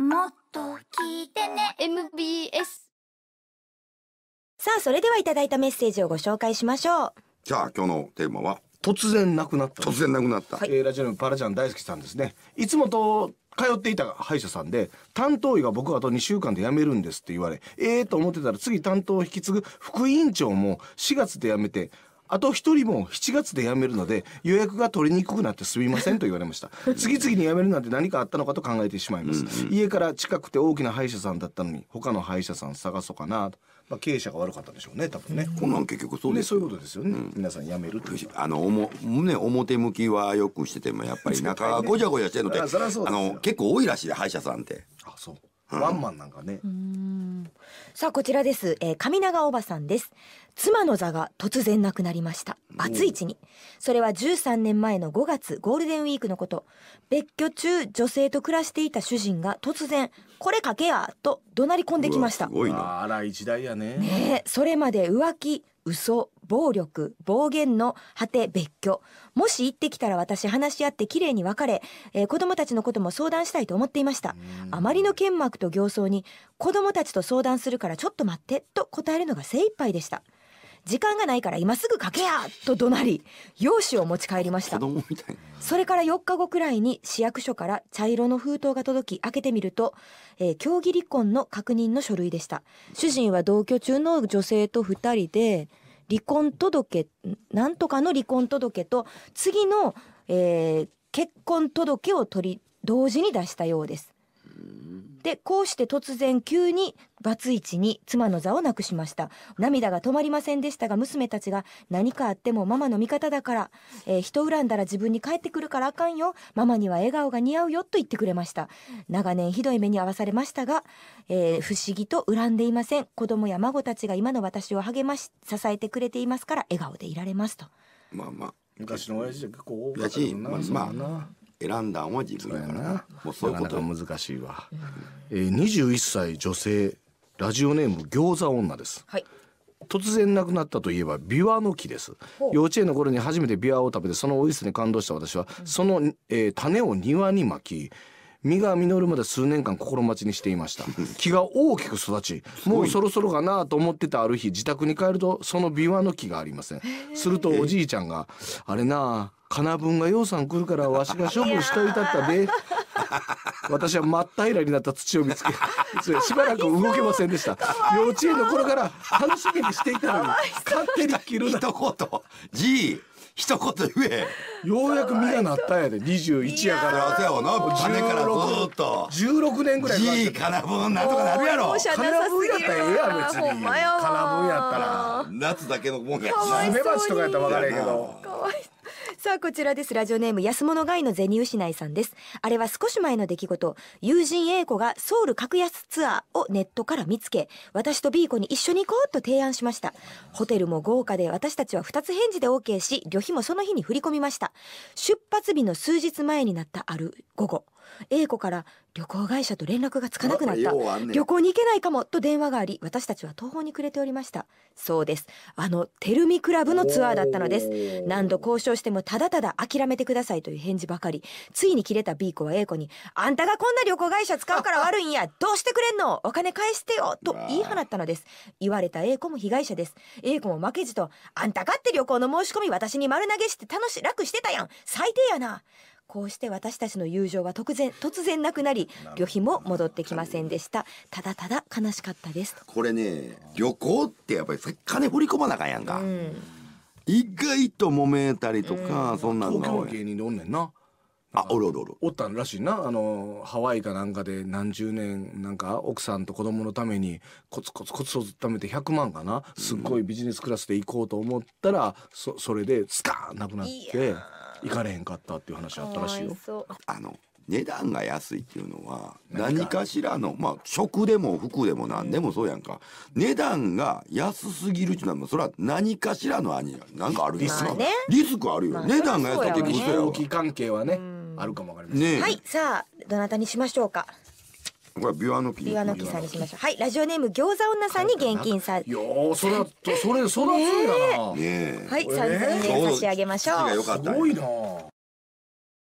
もっと聞いてね MBS さあそれではいただいたメッセージをご紹介しましょうじゃあ今日のテーマは突然なくなった突然なくなった、はい、えー、ラジオのパラちゃん大好きさんですねいつもと通っていた歯医者さんで担当医が僕あと2週間で辞めるんですって言われええー、と思ってたら次担当を引き継ぐ副院長も4月で辞めてあと一人も7月で辞めるので予約が取りにくくなってすみませんと言われました 次々に辞めるなんて何かあったのかと考えてしまいます、うんうん、家から近くて大きな歯医者さんだったのに他の歯医者さん探そうかなと。まあ、経営者が悪かったんでしょうね多分ね。こんなん結局そうです、ね、そういうことですよね、うん、皆さん辞めるあのおも、ね、表向きはよくしててもやっぱり中がごちゃごちゃしてるので、ね、あの結構多いらしい歯医者さんって。あそうワンマンなんかね。さあこちらです、えー、上長おばさんです。妻の座が突然なくなりました。バツイチに。それは13年前の5月ゴールデンウィークのこと。別居中女性と暮らしていた主人が突然これかけやと怒鳴り込んできました。すごいな。あら一大やね。ねそれまで浮気嘘、暴力、暴言の果て、別居。もし行ってきたら私話し合って綺麗に別れ、えー、子供たちのことも相談したいと思っていました。あまりの剣幕と形相に、子供たちと相談するからちょっと待って、と答えるのが精一杯でした。時間がないから今すぐ書けやと怒鳴り用紙を持ち帰りましたそれから4日後くらいに市役所から茶色の封筒が届き開けてみると、えー、競技離婚の確認の書類でした主人は同居中の女性と2人で離婚届なんとかの離婚届と次の、えー、結婚届を取り同時に出したようですで、こうして突然急にバツイチに妻の座をなくしました。涙が止まりませんでしたが、娘たちが何かあってもママの味方だから、えー、人恨んだら自分に返ってくるからあかんよ。ママには笑顔が似合うよと言ってくれました。長年ひどい目に遭わされましたが、えー、不思議と恨んでいません。子供や孫たちが今の私を励まし、支えてくれていますから、笑顔でいられますと。まあまあ。昔の親父で結構多かったな、まあ、まあ選んだんは自分やからなもうそういうこと難しいわ、えー、21歳女性ラジオネーム餃子女です、はい、突然亡くなったといえばビワの木です幼稚園の頃に初めてビワを食べてその美味しさに感動した私は、うん、その、えー、種を庭にまき実が実るまで数年間心待ちにしていました 木が大きく育ちもうそろそろかなと思ってたある日自宅に帰るとそのビワの木がありませんするとおじいちゃんが「あれなあかなぶんがようさん来るからわしが処分しといたったで 私は真っ平らになった土を見つけそれしばらく動けませんでした幼稚園の頃から楽しみにしていたのに勝手に切るな一言 G 一言言えようやく実がなったんやで21やからそうやわな金からずっと16年ぐらいい金分なんとかなるやろ金分やったらええや別に金分やったら夏だけのもんやスズメバチとかやったら分からへんけどさあこちらですラジオネーム安物買いの銭失いさんですあれは少し前の出来事友人 A 子がソウル格安ツアーをネットから見つけ私と B 子に一緒に行こうと提案しましたホテルも豪華で私たちは2つ返事で OK し旅費もその日に振り込みました出発日の数日前になったある午後 A 子から旅行会社と連絡がつかなくなった、旅行に行けないかもと電話があり私たちは途方に暮れておりましたそうですあのテルミクラブのツアーだったのです何度交渉してもただただ諦めてくださいという返事ばかりついに切れた B 子は A 子に「あんたがこんな旅行会社使うから悪いんやどうしてくれんのお金返してよ」と言い放ったのです言われた A 子も被害者です A 子も負けじと「あんた勝って旅行の申し込み私に丸投げして楽し楽してたやん最低やな」こうして私たちの友情は突然 突然なくなり旅費も戻ってきませんでしたただただ悲しかったですこれね旅行ってやっぱり金振り込まなあかんやんか、うん、意外と揉めたりとか、うん、そんなのが東京芸人でおんねんなあおるおるおるおったんらしいなあのハワイかなんかで何十年なんか奥さんと子供のためにコツコツコツコツ貯めて100万かなすっごいビジネスクラスで行こうと思ったら、うん、そそれでスカーンなくなって。行かれへんかったっていう話あったらしいよ。あの値段が安いっていうのは何かしらのまあ食でも服でも何でもそうやんか値段が安すぎるっていうのはそれは何かしらのあになんかあるリスク、リスクあるよ、値段が安いってことやわ。関係はねあるかもわかりません、はいさあどなたにしましょうか。これはビワの木ビワの木さんにしましょうはいラジオネーム餃子女さんに現金さいやーそらそれそらそうやなねはい3000円差し上げましょうすごいな